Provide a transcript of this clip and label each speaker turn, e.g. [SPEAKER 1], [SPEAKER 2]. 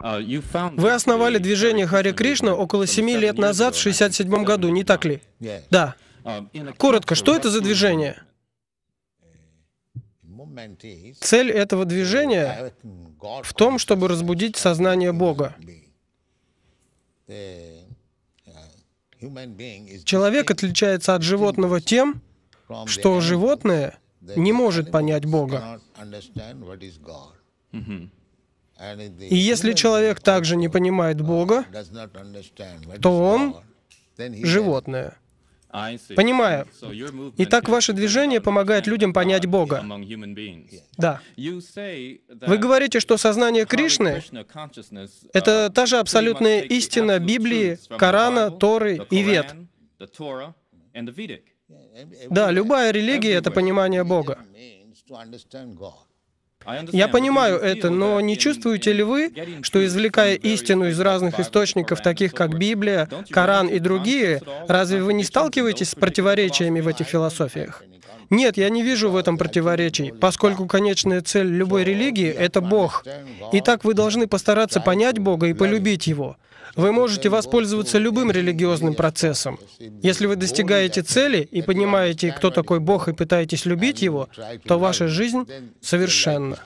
[SPEAKER 1] Вы
[SPEAKER 2] основали движение Хари Кришна около семи лет назад, в 67 году, не так ли? Да.
[SPEAKER 1] А, Коротко, что это за
[SPEAKER 2] движение?
[SPEAKER 1] Цель этого
[SPEAKER 2] движения в том, чтобы разбудить сознание Бога. Человек отличается от животного тем, что животное не может понять Бога.
[SPEAKER 1] Mm-hmm. И если человек
[SPEAKER 2] также не понимает Бога, то он животное. Понимаю. Итак, ваше движение помогает людям понять Бога. Да.
[SPEAKER 1] Вы говорите, что сознание Кришны — это та же абсолютная истина Библии, Корана, Торы и Вет. Да,
[SPEAKER 2] любая религия — это понимание Бога.
[SPEAKER 1] Я понимаю
[SPEAKER 2] это, но не чувствуете ли вы, что извлекая истину из разных источников, таких как Библия, Коран и другие, разве вы не сталкиваетесь с противоречиями в этих философиях? Нет, я не вижу в этом противоречий, поскольку конечная цель любой религии — это Бог. Итак, вы должны постараться понять Бога и полюбить Его. Вы можете воспользоваться любым религиозным процессом. Если вы достигаете цели и понимаете, кто такой Бог, и пытаетесь любить Его, то ваша жизнь совершенна.